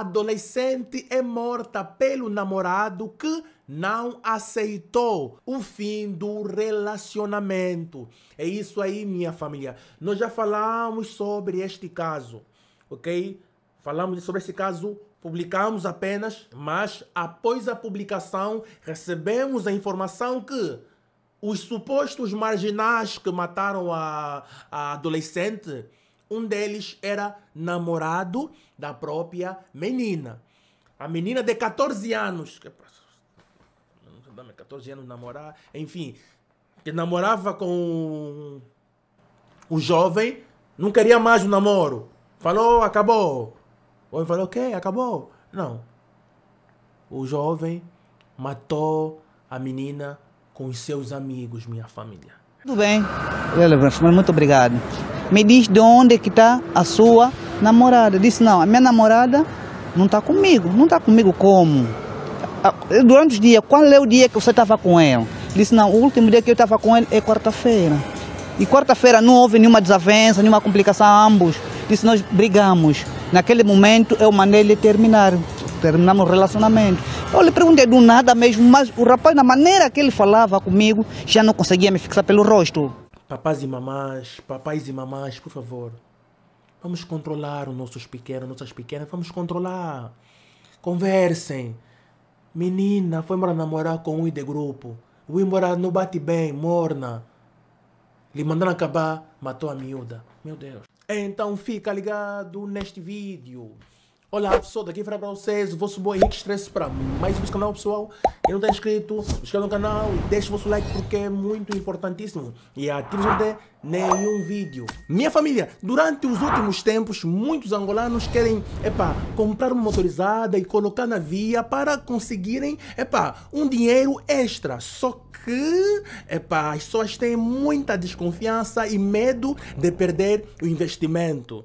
adolescente é morta pelo namorado que não aceitou o fim do relacionamento. É isso aí, minha família. Nós já falamos sobre este caso, ok? Falamos sobre este caso publicamos apenas, mas após a publicação recebemos a informação que os supostos marginais que mataram a, a adolescente um deles era namorado da própria menina. A menina de 14 anos. Que... 14 é é anos namorar, enfim, que namorava com o jovem, não queria mais o namoro. Falou, acabou. O homem falou, ok, acabou. Não. O jovem matou a menina com os seus amigos, minha família. Tudo bem. Olha, muito obrigado me diz de onde é que está a sua namorada. Disse, não, a minha namorada não está comigo. Não está comigo como? Ah, eh, durante os dias, qual é o dia que você estava com ela? Disse, não, o último dia que eu estava com ele é quarta-feira. E quarta-feira não houve nenhuma desavença, nenhuma complicação ambos. Disse, nós brigamos. Naquele momento eu mandei de terminar. Terminamos o relacionamento. Eu lhe perguntei do nada mesmo, mas o rapaz, na maneira que ele falava comigo, já não conseguia me fixar pelo rosto. Papás e mamás, papais e mamás, por favor. Vamos controlar os nossos pequenos, nossas pequenas, vamos controlar. Conversem. Menina, foi embora namorar com um de grupo. O embora não bate bem, morna. Lhe mandaram acabar, matou a miúda. Meu Deus. Então fica ligado neste vídeo. Olá pessoal, daqui para vocês, o vosso boy Henrique Stress para mais um canal pessoal. Quem não está inscrito, se inscreva no canal e deixe o vosso like porque é muito importantíssimo. E ative não nenhum vídeo. Minha família, durante os últimos tempos, muitos angolanos querem, epa, comprar uma motorizada e colocar na via para conseguirem, epa, um dinheiro extra. Só que, epa, as pessoas têm muita desconfiança e medo de perder o investimento.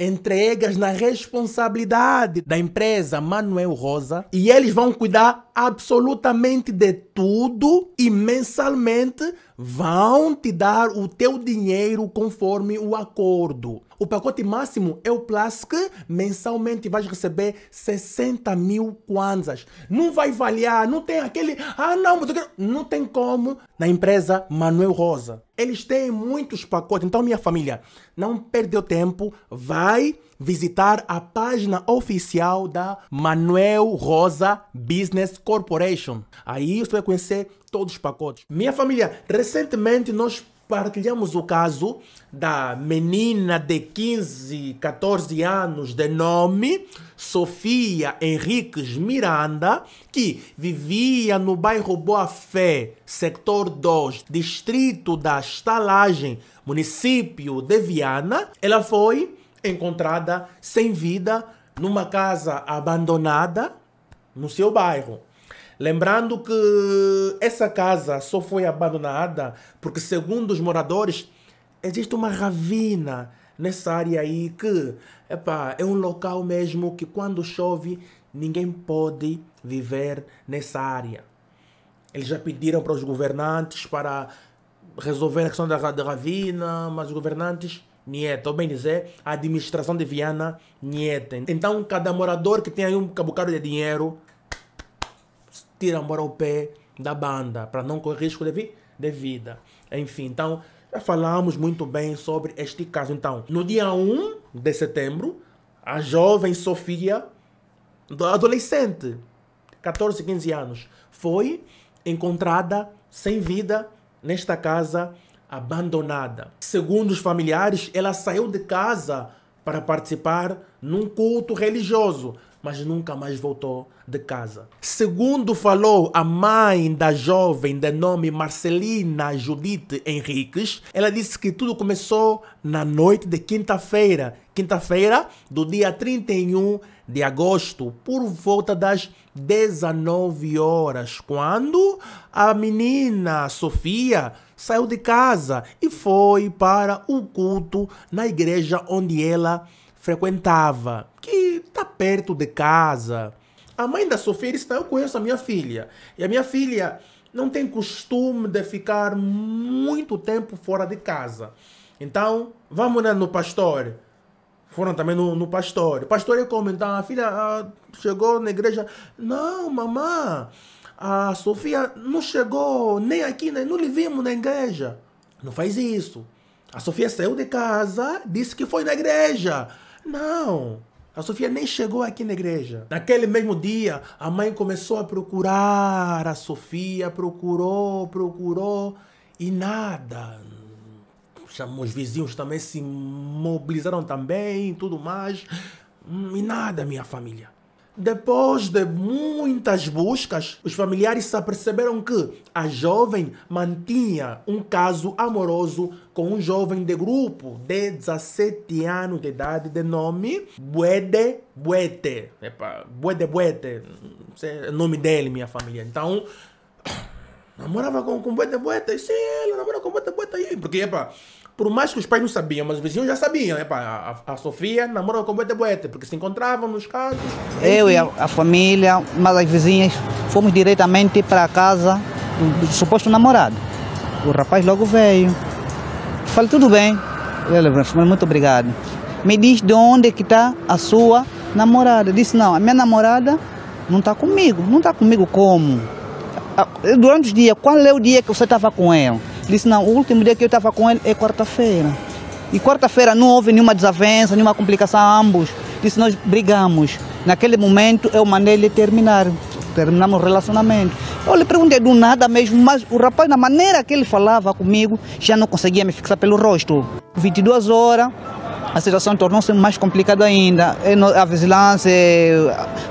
entregas na responsabilidade da empresa Manuel Rosa e eles vão cuidar absolutamente de tudo e mensalmente vão te dar o teu dinheiro conforme o acordo. O pacote máximo é o Plus, que mensalmente vais receber 60 mil kwanzas. Não vai valer, não tem aquele. Ah, não, não tem como. Na empresa Manuel Rosa. Eles têm muitos pacotes. Então, minha família, não perdeu tempo. Vai visitar a página oficial da Manuel Rosa Business Corporation. Aí você vai conhecer todos os pacotes. Minha família, recentemente nós partilhamos o caso da menina de 15, 14 anos, de nome Sofia Henriques Miranda, que vivia no bairro Boa Fé, setor 2, distrito da Estalagem, município de Viana. Ela foi encontrada sem vida numa casa abandonada no seu bairro. Lembrando que essa casa só foi abandonada porque, segundo os moradores, existe uma ravina nessa área aí que epa, é um local mesmo que quando chove ninguém pode viver nessa área. Eles já pediram para os governantes para resolver a questão da, ravina, mas os governantes, nieta, ou bem dizer, a administração de Viana, nieta. Então, cada morador que tem aí um cabucado de dinheiro tira embora o pé da banda, para não correr risco de, vi de vida. Enfim, então, já falamos muito bem sobre este caso. Então, no dia 1 de setembro, a jovem Sofia, adolescente, 14, 15 anos, foi encontrada sem vida nesta casa abandonada. Segundo os familiares, ela saiu de casa para participar num culto religioso, mas nunca mais voltou de casa. Segundo falou a mãe da jovem de nome Marcelina Judite Henriques, ela disse que tudo começou na noite de quinta-feira, quinta-feira do dia 31 de agosto, por volta das 19 horas, quando a menina Sofia saiu de casa e foi para o culto na igreja onde ela frequentava, que está perto de casa. A mãe da Sofia disse: eu conheço a minha filha. E a minha filha não tem costume de ficar muito tempo fora de casa. Então, vamos né, no pastor. Foram também no, no pastor. O pastor ia comentar: A ah, filha ah, chegou na igreja. Não, mamãe, a Sofia não chegou nem aqui, nem, não lhe vimos na igreja. Não faz isso. A Sofia saiu de casa, disse que foi na igreja. Não. A Sofia nem chegou aqui na igreja. Naquele mesmo dia, a mãe começou a procurar a Sofia, procurou, procurou e nada. Os vizinhos também se mobilizaram também, tudo mais. Hum, e nada, minha família. Depois de muitas buscas, os familiares se aperceberam que a jovem mantinha um caso amoroso com um jovem de grupo de 17 anos de idade, de nome Buede Buete. Epa, Buede Buete, é o nome dele, minha família. Então, namorava com, com Buete Buete, sim, ele namorava com Buete Buete aí, porque, epa, por mais que os pais não sabiam, mas os vizinhos já sabiam. Né, pá? A, a Sofia namorou com o Boete Boete, porque se encontravam nos casos. Eu e a, a família, mas as vizinhas, fomos diretamente para a casa do, do suposto namorado. O rapaz logo veio. Falei, tudo bem. Ele falou, muito obrigado. Me diz de onde é que está a sua namorada. disse, não, a minha namorada não está comigo. Não está comigo como? Ah, durante os dias, qual é o dia que você estava com ela? Disse, não, o último dia que eu estava com ele é quarta-feira. E quarta-feira não houve nenhuma desavença, nenhuma complicação a ambos. Disse, nós brigamos. Naquele momento eu mandei de terminar. Terminamos o relacionamento. Eu lhe perguntei do nada mesmo, mas o rapaz, na maneira que ele falava comigo, já não conseguia me fixar pelo rosto. 22 horas, a situação tornou-se mais complicada ainda. É a vigilância,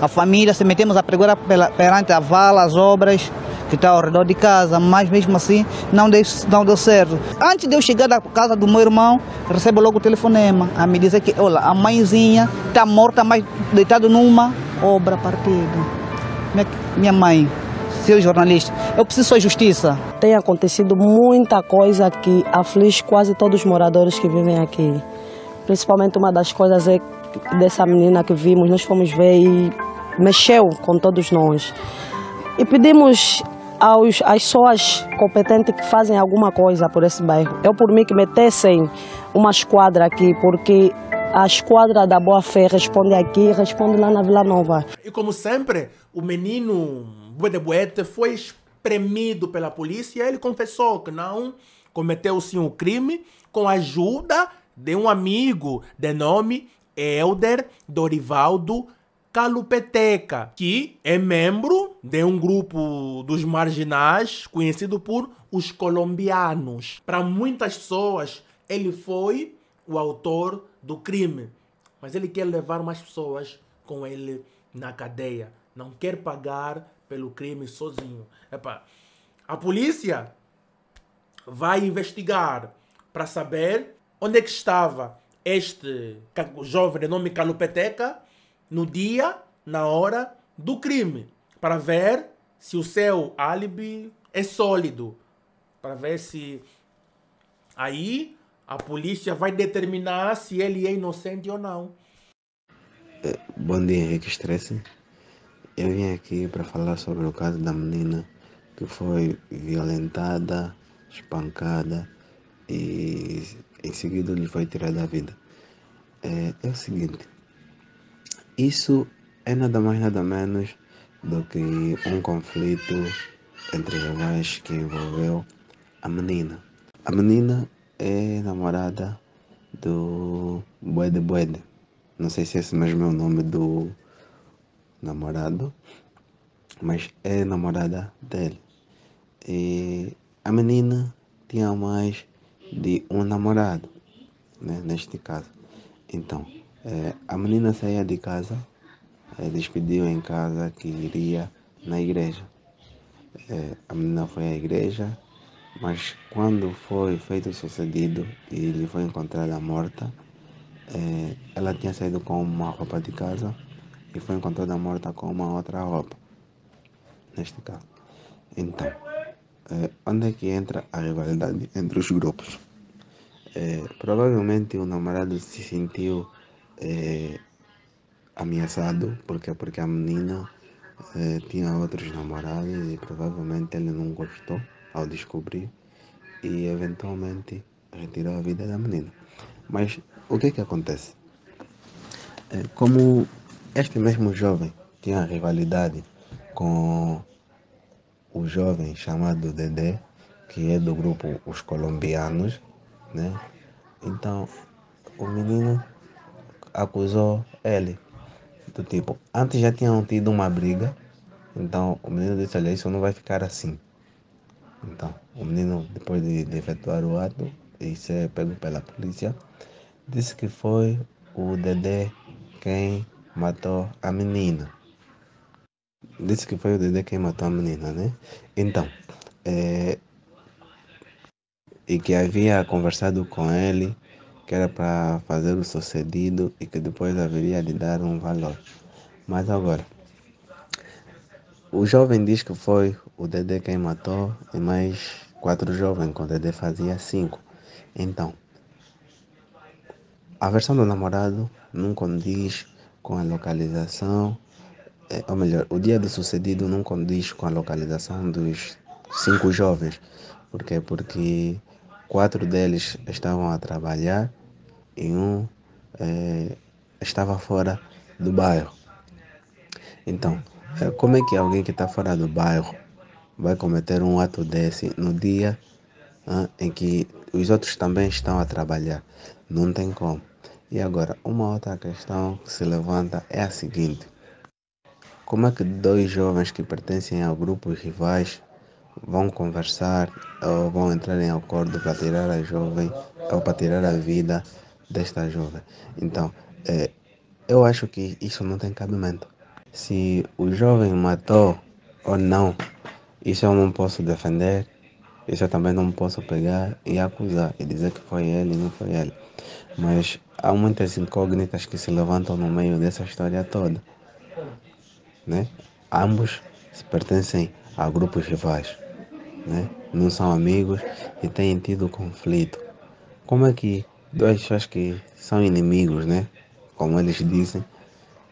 a família, se metemos a pregoar perante a vala, as obras que está ao redor de casa, mas mesmo assim não deu, não deu certo. Antes de eu chegar na casa do meu irmão, recebo logo o telefonema a me dizer que olha, a mãezinha está morta, mas deitada numa obra partida. Minha mãe, seu jornalista, eu preciso sua justiça. Tem acontecido muita coisa que aflige quase todos os moradores que vivem aqui. Principalmente uma das coisas é dessa menina que vimos, nós fomos ver e mexeu com todos nós. E pedimos aos, às pessoas competentes que fazem alguma coisa por esse bairro. Eu, por mim, que metessem uma esquadra aqui, porque a esquadra da Boa Fé responde aqui responde lá na Vila Nova. E como sempre, o menino Buedebuete foi espremido pela polícia e ele confessou que não cometeu sim o crime com a ajuda de um amigo de nome Elder Dorivaldo Calupeteca, que é membro de um grupo dos marginais conhecido por os colombianos. Para muitas pessoas, ele foi o autor do crime, mas ele quer levar mais pessoas com ele na cadeia. Não quer pagar pelo crime sozinho. Epa, a polícia vai investigar para saber onde é que estava este jovem de nome Calupeteca no dia, na hora do crime, para ver se o seu álibi é sólido, para ver se aí a polícia vai determinar se ele é inocente ou não. É, bom dia, Henrique Estresse. Eu vim aqui para falar sobre o caso da menina que foi violentada, espancada e em seguida lhe foi tirada a vida. É, é o seguinte, isso é nada mais nada menos do que um conflito entre rivais que envolveu a menina. A menina é namorada do Boede Boede. Não sei se é esse mesmo é o nome do namorado, mas é namorada dele. E a menina tinha mais de um namorado, né? neste caso. Então, é, a menina saía de casa, é, eh, despediu em casa que iria na igreja. É, a menina foi à igreja, mas quando foi feito o sucedido e ele foi encontrada morta, é, ela tinha saído com uma roupa de casa e foi encontrada morta com uma outra roupa, neste caso. Então, é, onde é que entra a rivalidade entre os grupos? É, provavelmente o namorado se sentiu é, ameaçado porque, porque a menina é, tinha outros namorados e provavelmente ele não gostou ao descobrir e eventualmente retirou a vida da menina. Mas o que que acontece? É, como este mesmo jovem tinha rivalidade com o jovem chamado Dedé, que é do grupo Os Colombianos, né? Então, o menino acusou ele. Do tipo, antes já tinham tido uma briga, então o menino disse: Olha, isso não vai ficar assim. Então, o menino, depois de, de efetuar o ato e ser é pego pela polícia, disse que foi o Dedé quem matou a menina. Disse que foi o Dedé quem matou a menina, né? Então, é, e que havia conversado com ele que era para fazer o sucedido e que depois haveria de dar um valor. Mas agora, o jovem diz que foi o Dedé quem matou e mais quatro jovens, quando o Dedé fazia cinco. Então, a versão do namorado não condiz com a localização, é, ou melhor, o dia do sucedido não condiz com a localização dos cinco jovens. Por quê? Porque quatro deles estavam a trabalhar em um é, estava fora do bairro. Então, é, como é que alguém que está fora do bairro vai cometer um ato desse no dia em que os outros também estão a trabalhar? Não tem como. E agora, uma outra questão que se levanta é a seguinte: como é que dois jovens que pertencem a grupos rivais vão conversar ou vão entrar em acordo para tirar a jovem ou para tirar a vida desta jovem. Então, é, eu acho que isso não tem cabimento. Se o jovem matou ou não, isso eu não posso defender, isso eu também não posso pegar e acusar e dizer que foi ele e não foi ele. Mas há muitas incógnitas que se levantam no meio dessa história toda. Né? Ambos pertencem a grupos rivais, né? não são amigos e têm tido conflito. Como é que dois pessoas que são inimigos, né? Como eles dizem,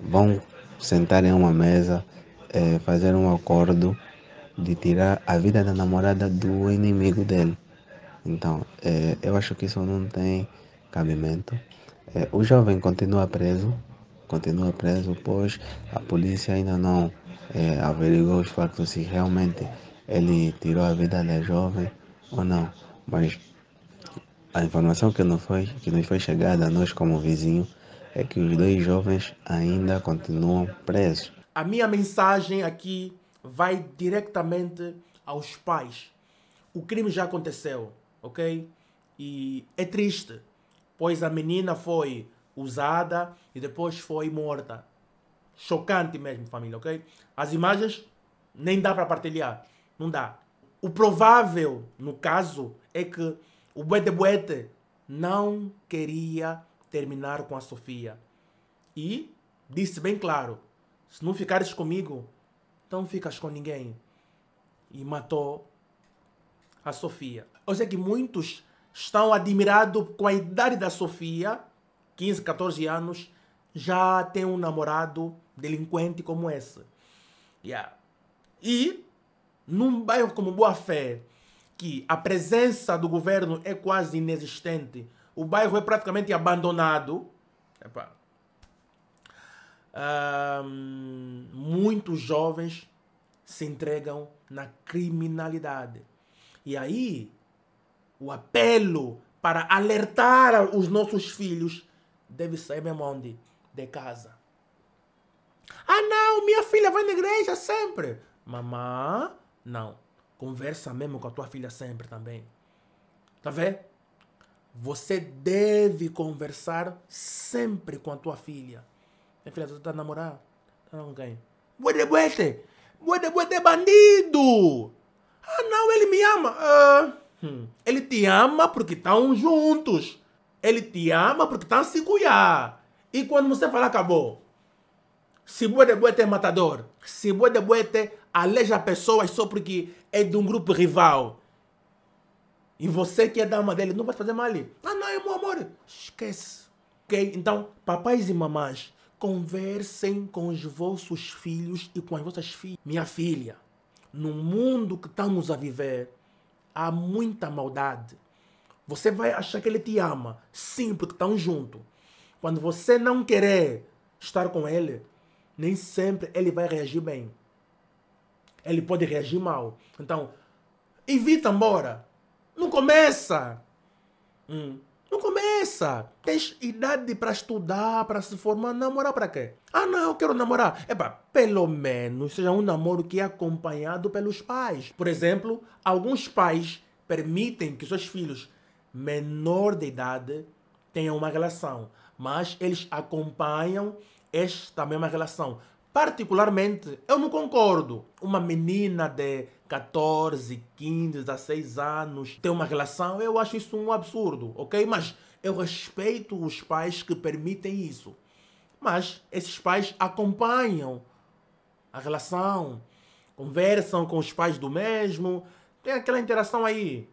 vão sentar em uma mesa, é, fazer um acordo de tirar a vida da namorada do inimigo dele. Então, é, eu acho que isso não tem cabimento. É, o jovem continua preso, continua preso, pois a polícia ainda não é, averigou os fatos se realmente ele tirou a vida da jovem ou não. Mas a informação que, nos foi, que nos foi chegada a nós como vizinho é que os dois jovens ainda continuam presos. A minha mensagem aqui vai diretamente aos pais. O crime já aconteceu, ok? E é triste, pois a menina foi usada e depois foi morta. Chocante mesmo, família, ok? As imagens nem dá para partilhar, não dá. O provável, no caso, é que o Buete Buete não queria terminar com a Sofia. E disse bem claro: se não ficares comigo, não ficas com ninguém. E matou a Sofia. Eu sei que muitos estão admirados com a idade da Sofia, 15, 14 anos, já tem um namorado delinquente como esse. Yeah. E num bairro como Boa Fé, que a presença do governo é quase inexistente. O bairro é praticamente abandonado. Um, muitos jovens se entregam na criminalidade. E aí, o apelo para alertar os nossos filhos deve sair mesmo onde? De casa. Ah, não, minha filha vai na igreja sempre. Mamã, não. Conversa mesmo com a tua filha sempre também. Tá vendo? Você deve conversar sempre com a tua filha. Minha filha, tu tá namorando? Tá com quem? Buete, buete! Buete, buete, bandido! Ah, não, ele me ama. Ah, hum. Ele te ama porque estão juntos. Ele te ama porque estão se cuidar. E quando você falar, acabou. Se boa de boi é matador, se boa de boi é aleja pessoas só porque é de um grupo rival. E você que é dama dele não vai fazer mal. Ah, não, é meu amor. Esquece. Ok? Então, papais e mamães, conversem com os vossos filhos e com as vossas filhas. Minha filha, no mundo que estamos a viver, há muita maldade. Você vai achar que ele te ama, sim, porque estão juntos. Quando você não querer estar com ele, nem sempre ele vai reagir bem. Ele pode reagir mal. Então, evita embora. Não começa. Hum. Não começa. Tens idade para estudar, para se formar, namorar para quê? Ah, não, eu quero namorar. para pelo menos seja um namoro que é acompanhado pelos pais. Por exemplo, alguns pais permitem que seus filhos menor de idade tenham uma relação, mas eles acompanham esta mesma relação. Particularmente, eu não concordo. Uma menina de 14, 15, 16 anos ter uma relação, eu acho isso um absurdo, ok? Mas eu respeito os pais que permitem isso. Mas esses pais acompanham a relação, conversam com os pais do mesmo, tem aquela interação aí.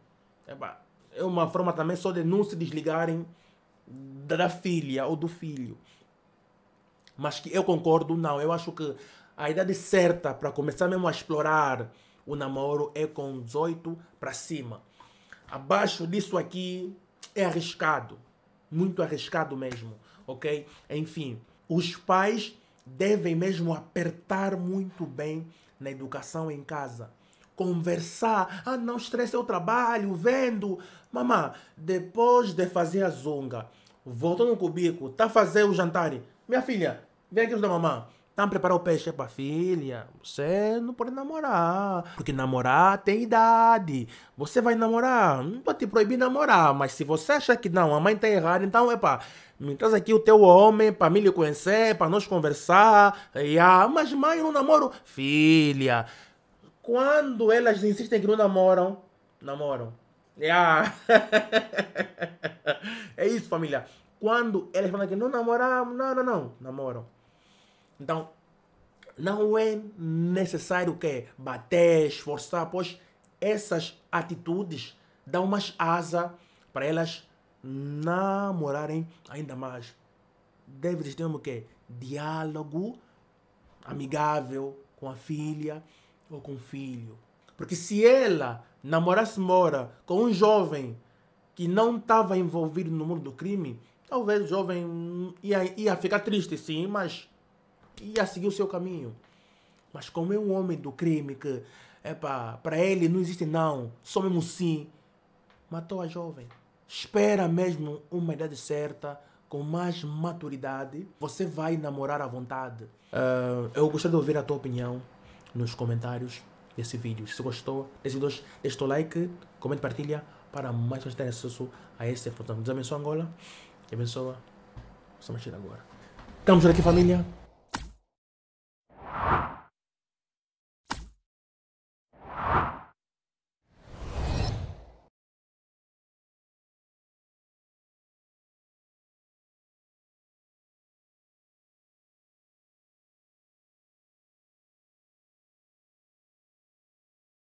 É uma forma também só de não se desligarem da filha ou do filho. Mas que eu concordo, não. Eu acho que a idade certa para começar mesmo a explorar o namoro é com 18 para cima. Abaixo disso aqui é arriscado. Muito arriscado mesmo, ok? Enfim, os pais devem mesmo apertar muito bem na educação em casa. Conversar. Ah, não estresse o trabalho, vendo. Mamá, depois de fazer a zunga, voltou no cubico, tá a fazer o jantar. Minha filha, Vem aqui da mamãe. Tá, Estão preparando o peixe para filha. Você não pode namorar. Porque namorar tem idade. Você vai namorar. Não vou te proibir namorar. Mas se você achar que não, a mãe está errada, então, epá, me traz aqui o teu homem para me lhe conhecer, para nós conversar. E, ah, mas mãe, eu não namoro. Filha, quando elas insistem que não namoram, namoram. Yeah. é isso, família. Quando elas falam que não namoramos, não, não, não, namoram. Então, não é necessário que bater, esforçar, pois essas atitudes dão mais asa para elas namorarem ainda mais. Deve ter um que? Diálogo amigável com a filha ou com o filho. Porque se ela namorasse mora com um jovem que não estava envolvido no mundo do crime, talvez o jovem ia, ia ficar triste, sim, mas ia seguir o seu caminho. Mas como é um homem do crime que, é para ele não existe não, só mesmo sim, matou a jovem. Espera mesmo uma idade certa, com mais maturidade, você vai namorar à vontade. Uh, eu gostaria de ouvir a tua opinião nos comentários desse vídeo. Se gostou deixe deixa o like, comenta, partilha, para mais pessoas terem acesso a esse portanto. Deus abençoe Angola e abençoa. Estamos agora. Estamos aqui, família.